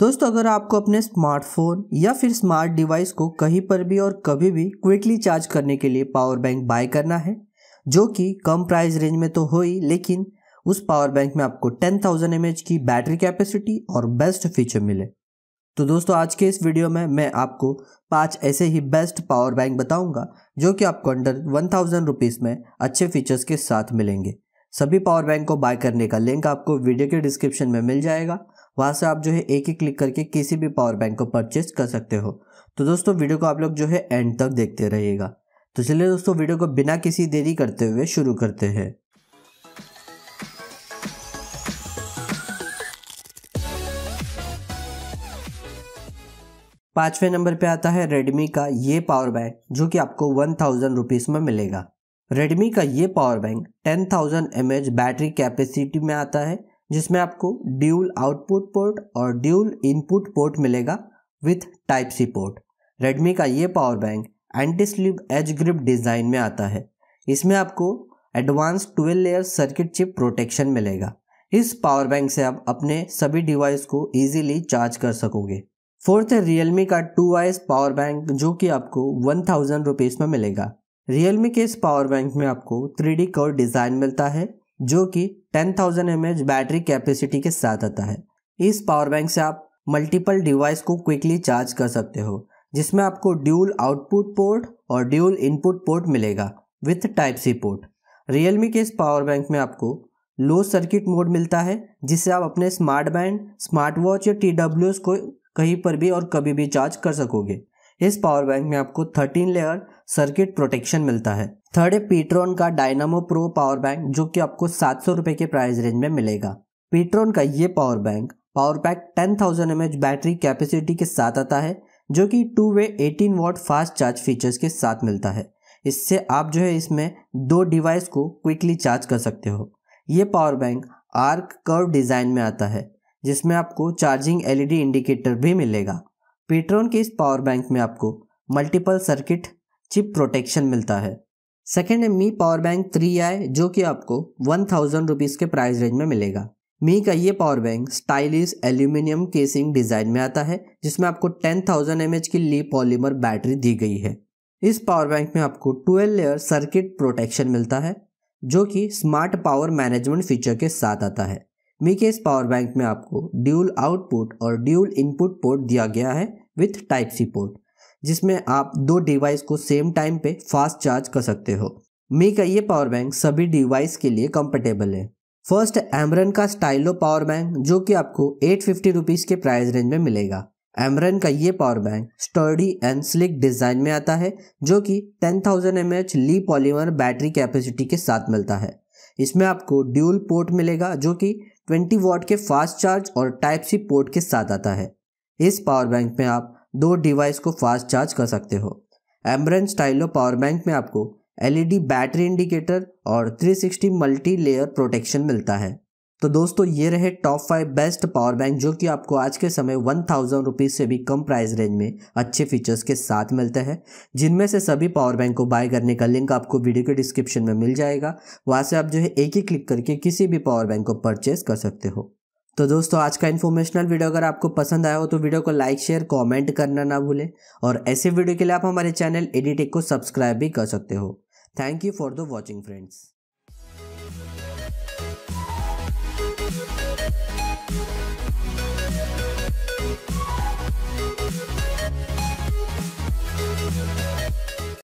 दोस्तों अगर आपको अपने स्मार्टफोन या फिर स्मार्ट डिवाइस को कहीं पर भी और कभी भी क्विकली चार्ज करने के लिए पावर बैंक बाय करना है जो कि कम प्राइस रेंज में तो हो ही लेकिन उस पावर बैंक में आपको 10,000 थाउजेंड की बैटरी कैपेसिटी और बेस्ट फीचर मिले तो दोस्तों आज के इस वीडियो में मैं आपको पांच ऐसे ही बेस्ट पावर बैंक बताऊंगा जो कि आपको अंडर वन थाउजेंड रुपीज़ में अच्छे फीचर्स के साथ मिलेंगे सभी पावर बैंक को बाय करने का लिंक आपको वीडियो के डिस्क्रिप्शन में मिल जाएगा वहाँ से आप जो है एक ही क्लिक करके किसी भी पावर बैंक को परचेज कर सकते हो तो दोस्तों वीडियो को आप लोग जो है एंड तक देखते रहिएगा तो चलिए दोस्तों वीडियो को बिना किसी देरी करते हुए शुरू करते हैं पाँचवें नंबर पे आता है रेडमी का ये पावर बैंक जो कि आपको वन थाउजेंड रुपीज़ में मिलेगा रेडमी का ये power bank ten thousand M H battery capacity में आता है जिसमें आपको ड्यूल आउटपुट पोर्ट और ड्यूल इनपुट पोर्ट मिलेगा with type C port Redmi का ये power bank anti slip edge grip design में आता है इसमें आपको advance twelve layer circuit chip protection मिलेगा इस पावर बैंक से आप अपने सभी डिवाइस को इजीली चार्ज कर सकोगे फोर्थ है रियलमी का टू आइस पावर बैंक जो कि आपको वन थाउजेंड रुपीज़ में मिलेगा रियलमी के इस पावर बैंक में आपको थ्री डी कवर डिज़ाइन मिलता है जो कि 10,000 थाउजेंड बैटरी कैपेसिटी के साथ आता है इस पावर बैंक से आप मल्टीपल डिवाइस को क्विकली चार्ज कर सकते हो जिसमें आपको ड्यूल आउटपुट पोर्ट और ड्यूल इनपुट पोर्ट मिलेगा with type C port Realme के इस पावर बैंक में आपको लो सर्किट मोड मिलता है जिससे आप अपने स्मार्ट बैंड स्मार्ट वॉच या टी को कहीं पर भी और कभी भी चार्ज कर सकोगे इस पावर बैंक में आपको 13 लेयर सर्किट प्रोटेक्शन मिलता है थर्ड है पीट्रॉन का डायनामो प्रो पावर बैंक जो कि आपको सात सौ के प्राइस रेंज में मिलेगा पीट्रॉन का ये power bank power pack ten thousand battery capacity के साथ आता है जो कि two way eighteen watt fast charge features के साथ मिलता है इससे आप जो है इसमें दो डिवाइस को क्विकली चार्ज कर सकते हो ये power bank arc curve design में आता है जिसमें आपको चार्जिंग एलईडी इंडिकेटर भी मिलेगा पेट्रोन के इस पावर बैंक में आपको मल्टीपल सर्किट चिप प्रोटेक्शन मिलता है सेकेंड है Mi power bank three I जो कि आपको वन थाउजेंड रुपीज़ के प्राइस रेंज में मिलेगा मी का ये power bank stylish aluminium casing design में आता है जिसमें आपको टेन थाउजेंड की ली पॉलीमर बैटरी दी गई है इस पावर बैंक में आपको ट्वेल्व लेयर सर्किट प्रोटेक्शन मिलता है जो कि स्मार्ट पावर मैनेजमेंट फीचर के साथ आता है मी के इस पावर बैंक में आपको ड्यूल आउटपुट और ड्यूल इनपुट पोर्ट दिया गया है विथ टाइप सी पोर्ट जिसमें आप दो डिवाइस को सेम टाइम पे फास्ट चार्ज कर सकते हो मी का ये पावर बैंक सभी डिवाइस के लिए कंफर्टेबल है फर्स्ट एमरन का स्टाइलो पावर बैंक जो कि आपको एट फिफ्टी रुपीज़ के प्राइस रेंज में मिलेगा एमरन का ये power bank sturdy and slick design में आता है जो कि ten thousand Li polymer battery capacity के साथ मिलता है इसमें आपको ड्यूल पोर्ट मिलेगा जो कि ट्वेंटी वॉट के फास्ट चार्ज और टाइप सी पोर्ट के साथ आता है इस पावर बैंक में आप दो डिवाइस को फास्ट चार्ज कर सकते हो एम्ब्रेन स्टाइलो पावर बैंक में आपको एलईडी e बैटरी इंडिकेटर और 360 मल्टी लेयर प्रोटेक्शन मिलता है तो दोस्तों ये रहे top five best power bank जो कि आपको आज के समय वन थाउजेंड रुपीज़ से भी कम प्राइस रेंज में अच्छे फीचर्स के साथ मिलते हैं जिनमें से सभी पावर बैंक को बाय करने का लिंक आपको वीडियो के डिस्क्रिप्शन में मिल जाएगा वहाँ से आप जो है एक ही क्लिक करके किसी भी पावर बैंक को परचेज कर सकते हो तो दोस्तों आज का इन्फॉर्मेशनल वीडियो अगर आपको पसंद आया हो तो वीडियो को लाइक शेयर कॉमेंट करना ना भूलें और ऐसे वीडियो के लिए आप हमारे चैनल एडिटेक को सब्सक्राइब भी कर सकते हो thank you for the watching friends